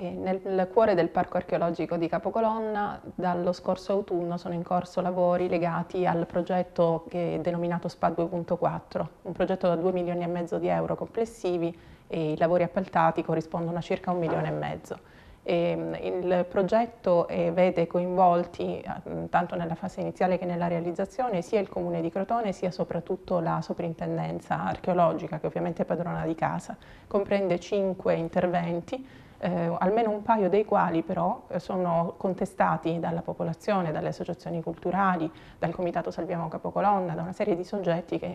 nel, cuore del parco archeologico di Capocolonna dallo scorso autunno sono in corso lavori legati al progetto che è denominato SPA 2.4, un progetto da 2 milioni e mezzo di euro complessivi e i lavori appaltati corrispondono a circa un milione e mezzo. E, mm, il progetto eh, vede coinvolti, mm, tanto nella fase iniziale che nella realizzazione, sia il comune di Crotone sia soprattutto la soprintendenza archeologica, che ovviamente è padrona di casa. Comprende cinque interventi eh, almeno un paio dei quali però eh, sono contestati dalla popolazione, dalle associazioni culturali, dal Comitato Salviamo Capocolonna, da una serie di soggetti che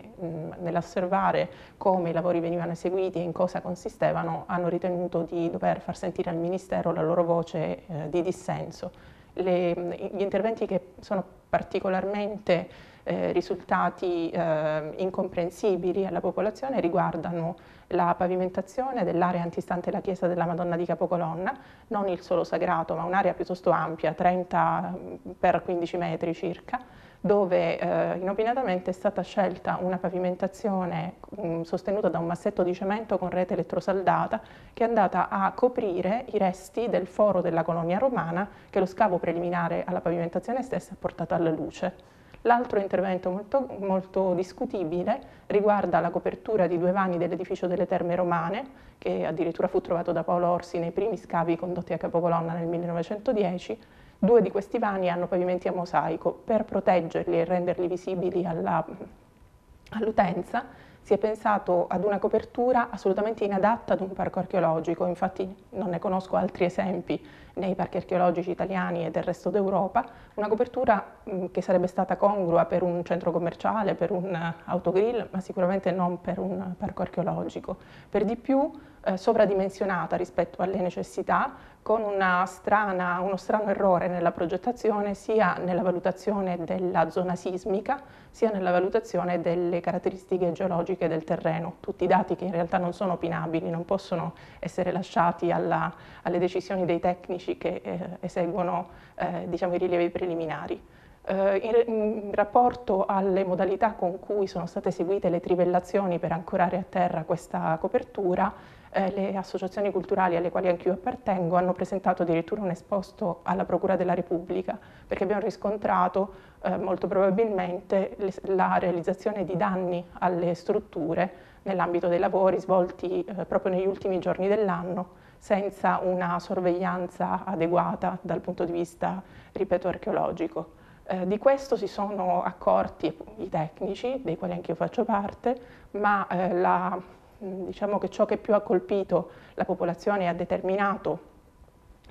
nell'osservare come i lavori venivano eseguiti e in cosa consistevano hanno ritenuto di dover far sentire al Ministero la loro voce eh, di dissenso le, gli interventi che sono particolarmente eh, risultati eh, incomprensibili alla popolazione riguardano la pavimentazione dell'area antistante la chiesa della Madonna di Capocolonna, non il solo sagrato ma un'area piuttosto ampia, 30 x 15 metri circa, dove eh, inopinatamente è stata scelta una pavimentazione mh, mm, sostenuta da un massetto di cemento con rete elettrosaldata che è andata a coprire i resti del foro della colonia romana che lo scavo preliminare alla pavimentazione stessa ha portato alla luce. L'altro intervento molto, molto, discutibile riguarda la copertura di due vani dell'edificio delle Terme Romane, che addirittura fu trovato da Paolo Orsi nei primi scavi condotti a Capocolonna nel 1910, Due di questi vani hanno pavimenti a mosaico. Per proteggerli e renderli visibili all'utenza all si è pensato ad una copertura assolutamente inadatta ad un parco archeologico, infatti non ne conosco altri esempi nei parchi archeologici italiani e del resto d'Europa, una copertura mm, che sarebbe stata congrua per un centro commerciale, per un eh, autogrill, ma sicuramente non per un parco archeologico. Per di più eh, sovradimensionata rispetto alle necessità, con strana, uno strano errore nella progettazione sia nella valutazione della zona sismica sia nella valutazione delle caratteristiche geologiche del terreno, tutti i dati che in realtà non sono opinabili, non possono essere lasciati alla, alle decisioni dei tecnici tecnici che eh, eseguono eh, diciamo, i rilievi preliminari. Eh, in, in, rapporto alle modalità con cui sono state eseguite le trivellazioni per ancorare a terra questa copertura, eh, le associazioni culturali alle quali anch'io appartengo hanno presentato addirittura un esposto alla Procura della Repubblica, perché abbiamo riscontrato eh, molto probabilmente le, la realizzazione di danni alle strutture nell'ambito dei lavori svolti eh, proprio negli ultimi giorni dell'anno senza una sorveglianza adeguata dal punto di vista, ripeto, archeologico. Eh, di questo si sono accorti i tecnici, dei quali anche io faccio parte, ma eh, la, diciamo che ciò che più ha colpito la popolazione e ha determinato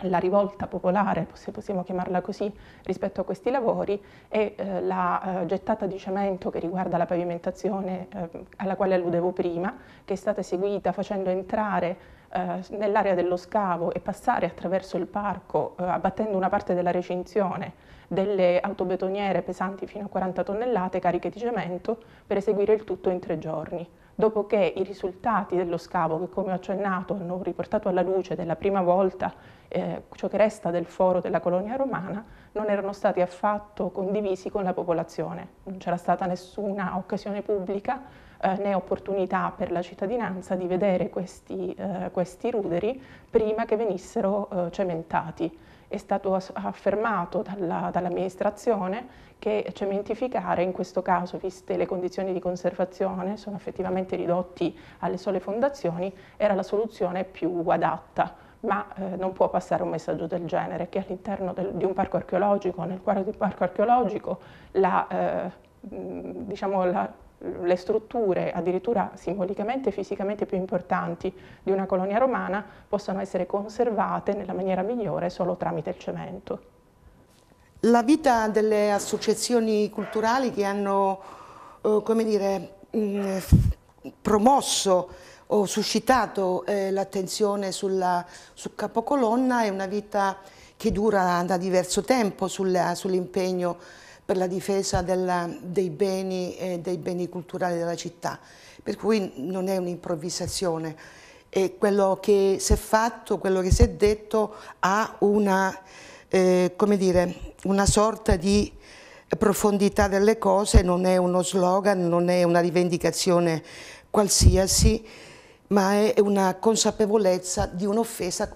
la rivolta popolare, se possiamo chiamarla così, rispetto a questi lavori è eh, la eh, gettata di cemento che riguarda la pavimentazione eh, alla quale alludevo prima, che è stata eseguita facendo entrare eh, nell'area dello scavo e passare attraverso il parco eh, abbattendo una parte della recinzione delle autobetoniere pesanti fino a 40 tonnellate cariche di cemento per eseguire il tutto in tre giorni dopo che i risultati dello scavo, che come ho accennato hanno riportato alla luce della prima volta eh, ciò che resta del foro della colonia romana, non erano stati affatto condivisi con la popolazione. Non c'era stata nessuna occasione pubblica eh, né opportunità per la cittadinanza di vedere questi, eh, questi ruderi prima che venissero eh, cementati è stato affermato dalla, dall'amministrazione che cementificare, in questo caso, viste le condizioni di conservazione, sono effettivamente ridotti alle sole fondazioni, era la soluzione più adatta ma eh, non può passare un messaggio del genere che all'interno di un parco archeologico, nel quadro di un parco archeologico, la, eh, diciamo, la le strutture addirittura simbolicamente e fisicamente più importanti di una colonia romana possano essere conservate nella maniera migliore solo tramite il cemento. La vita delle associazioni culturali che hanno, eh, come dire, mh, promosso o suscitato eh, l'attenzione su Capocolonna è una vita che dura da diverso tempo sull'impegno per la difesa della, dei, beni, eh, dei beni culturali della città, per cui non è un'improvvisazione e quello che si è fatto, quello che si è detto ha una, eh, come dire, una sorta di profondità delle cose, non è uno slogan, non è una rivendicazione qualsiasi, ma è una consapevolezza di un'offesa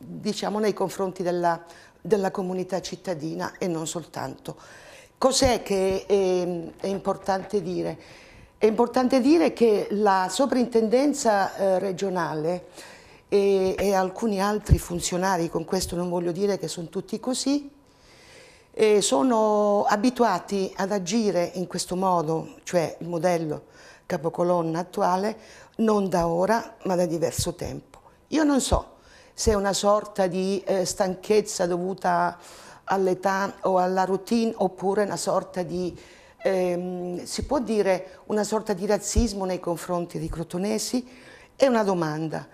diciamo nei confronti della, della comunità cittadina e non soltanto. Cos'è che è, è, importante dire? È importante dire che la soprintendenza eh, regionale e, e, alcuni altri funzionari, con questo non voglio dire che sono tutti così, eh, sono abituati ad agire in questo modo, cioè il modello capocolonna attuale, non da ora ma da diverso tempo. Io non so se è una sorta di eh, stanchezza dovuta all'età o alla routine oppure una sorta di, ehm, si può dire, una sorta di razzismo nei confronti dei crotonesi? È una domanda.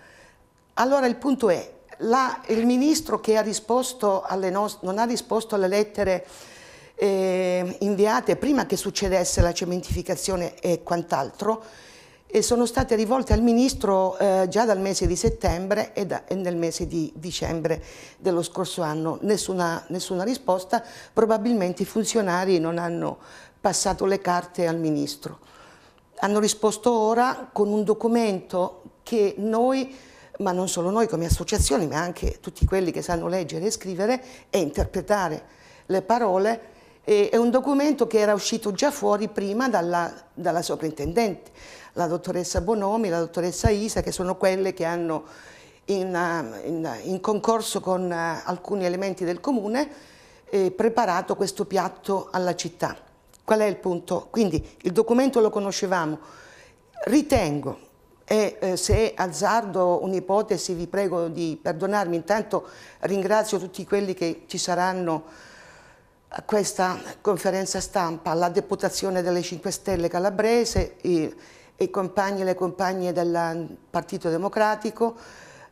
Allora il punto è, la, il ministro che ha non ha risposto alle lettere eh, inviate prima che succedesse la cementificazione e quant'altro, e sono state rivolte al Ministro eh, già dal mese di settembre e, da, e, nel mese di dicembre dello scorso anno. Nessuna, nessuna, risposta, probabilmente i funzionari non hanno passato le carte al Ministro. Hanno risposto ora con un documento che noi, ma non solo noi come associazioni, ma anche tutti quelli che sanno leggere e scrivere e interpretare le parole, e, è un documento che era uscito già fuori prima dalla, dalla sovrintendente, la dottoressa Bonomi, la dottoressa Isa, che sono quelle che hanno in, eh, in, in concorso con eh, alcuni elementi del comune eh, preparato questo piatto alla città. Qual è il punto? Quindi il documento lo conoscevamo. Ritengo, e eh, se azzardo un'ipotesi vi prego di perdonarmi, intanto ringrazio tutti quelli che ci saranno a questa conferenza stampa alla deputazione delle 5 Stelle calabrese, i, i compagni e le compagne del Partito Democratico,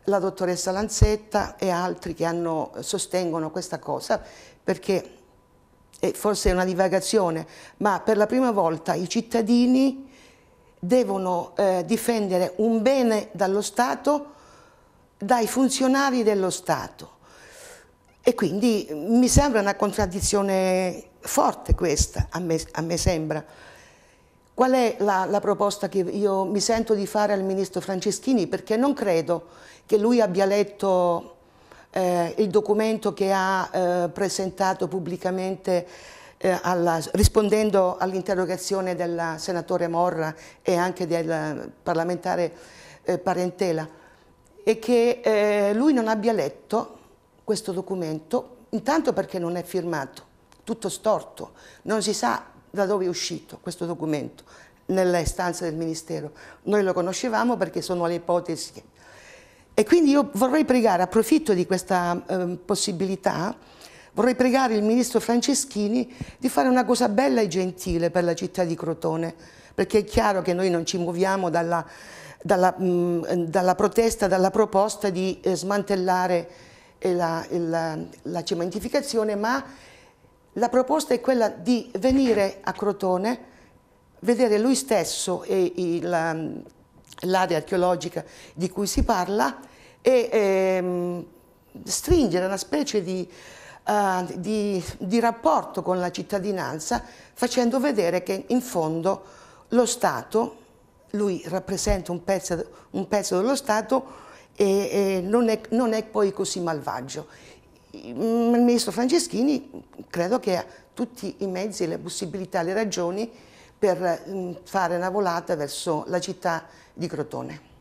la dottoressa Lanzetta e altri che hanno, sostengono questa cosa perché forse è una divagazione, ma per la prima volta i cittadini devono eh, difendere un bene dallo Stato dai funzionari dello Stato. E quindi mi sembra una contraddizione forte questa, a me, a me sembra. Qual è la, la, proposta che io mi sento di fare al ministro Franceschini? Perché non credo che lui abbia letto eh, il documento che ha eh, presentato pubblicamente eh, alla, rispondendo all'interrogazione del senatore Morra e anche del parlamentare eh, Parentela e che eh, lui non abbia letto questo documento, intanto perché non è firmato, tutto storto, non si sa da dove è uscito questo documento nelle stanze del Ministero. Noi lo conoscevamo perché sono le ipotesi. E quindi io vorrei pregare, approfitto di questa eh, possibilità, vorrei pregare il Ministro Franceschini di fare una cosa bella e gentile per la città di Crotone, perché è chiaro che noi non ci muoviamo dalla, dalla, mh, mm, dalla protesta, dalla proposta di eh, smantellare e la, la, la cementificazione, ma la proposta è quella di venire a Crotone, vedere lui stesso e um, l'area archeologica di cui si parla e ehm, stringere una specie di, uh, di, di, rapporto con la cittadinanza facendo vedere che in fondo lo Stato, lui rappresenta un pezzo, un pezzo dello Stato, e, e non, è, non, è, poi così malvagio. Il ministro Franceschini credo che ha tutti i mezzi, le possibilità, le ragioni per mm, fare una volata verso la città di Crotone.